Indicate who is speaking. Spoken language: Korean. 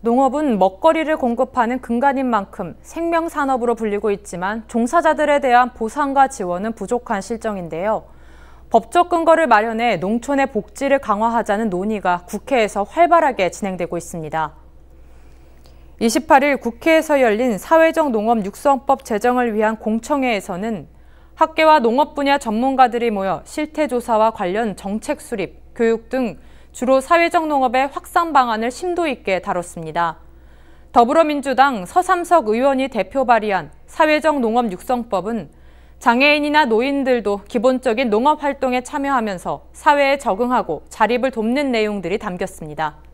Speaker 1: 농업은 먹거리를 공급하는 근간인 만큼 생명산업으로 불리고 있지만 종사자들에 대한 보상과 지원은 부족한 실정인데요. 법적 근거를 마련해 농촌의 복지를 강화하자는 논의가 국회에서 활발하게 진행되고 있습니다. 28일 국회에서 열린 사회적 농업 육성법 제정을 위한 공청회에서는 학계와 농업 분야 전문가들이 모여 실태조사와 관련 정책 수립, 교육 등 주로 사회적 농업의 확산 방안을 심도 있게 다뤘습니다. 더불어민주당 서삼석 의원이 대표 발의한 사회적 농업 육성법은 장애인이나 노인들도 기본적인 농업 활동에 참여하면서 사회에 적응하고 자립을 돕는 내용들이 담겼습니다.